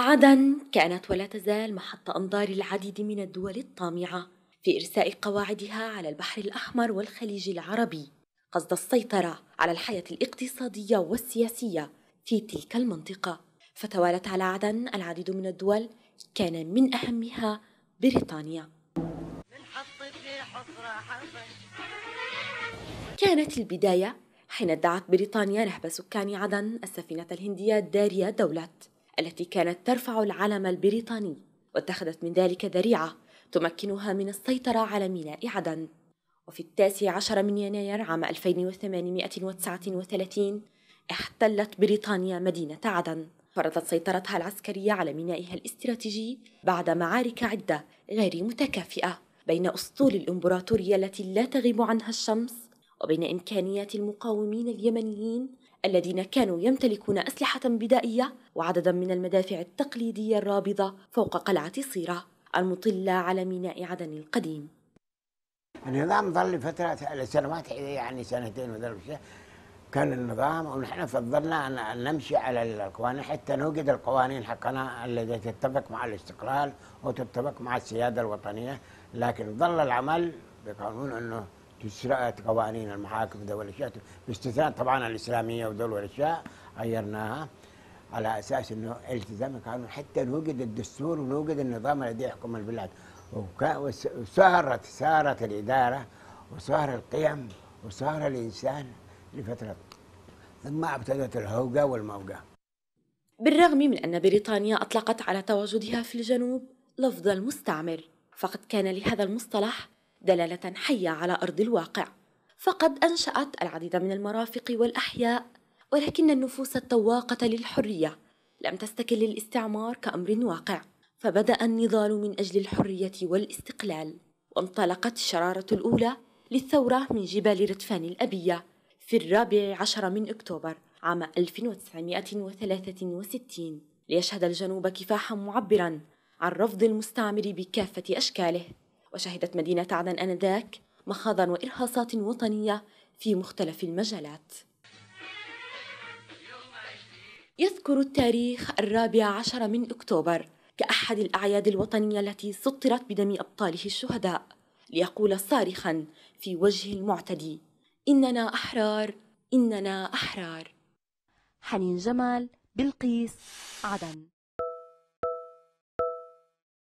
عدن كانت ولا تزال محط أنظار العديد من الدول الطامعة في إرساء قواعدها على البحر الأحمر والخليج العربي قصد السيطرة على الحياة الاقتصادية والسياسية في تلك المنطقة فتوالت على عدن العديد من الدول كان من أهمها بريطانيا كانت البداية حين ادعت بريطانيا نهب سكان عدن السفينة الهندية داريا دولت التي كانت ترفع العلم البريطاني واتخذت من ذلك ذريعة تمكنها من السيطرة على ميناء عدن وفي التاسع عشر من يناير عام 1839 احتلت بريطانيا مدينة عدن فرضت سيطرتها العسكرية على مينائها الاستراتيجي بعد معارك عدة غير متكافئة بين أسطول الإمبراطورية التي لا تغيب عنها الشمس وبين إمكانيات المقاومين اليمنيين الذين كانوا يمتلكون أسلحة بدائية وعددا من المدافع التقليدية الرابضة فوق قلعة صيرة المطلة على ميناء عدن القديم النظام ظل فترة سنوات يعني سنتين وذلك كان النظام ونحن فضلنا أن نمشي على القوانين حتى نوجد القوانين حقنا التي تتفق مع الاستقلال وتتفق مع السيادة الوطنية لكن ظل العمل بقانون أنه قوانين المحاكم ذا والاشياء باستثناء طبعا الاسلاميه ودول والاشياء غيرناها على اساس انه التزام القانون حتى نوجد الدستور ونوجد النظام الذي يحكم البلاد وسهرت سهرت الاداره وسهر القيم وسهر الانسان لفتره ثم ابتدت الهوجه والموجه بالرغم من أن بريطانيا أطلقت على تواجدها في الجنوب لفظ المستعمر فقد كان لهذا المصطلح دلالة حية على أرض الواقع فقد أنشأت العديد من المرافق والأحياء ولكن النفوس التواقة للحرية لم تستكل للاستعمار كأمر واقع فبدأ النضال من أجل الحرية والاستقلال وانطلقت الشرارة الأولى للثورة من جبال ردفان الأبية في الرابع عشر من أكتوبر عام 1963 ليشهد الجنوب كفاحا معبرا عن رفض المستعمر بكافة أشكاله وشهدت مدينة عدن آنذاك مخاضا وإرهاصات وطنية في مختلف المجالات يذكر التاريخ الرابع عشر من أكتوبر كأحد الأعياد الوطنية التي سطرت بدم أبطاله الشهداء ليقول صارخا في وجه المعتدي إننا أحرار إننا أحرار حنين جمال بلقيس عدن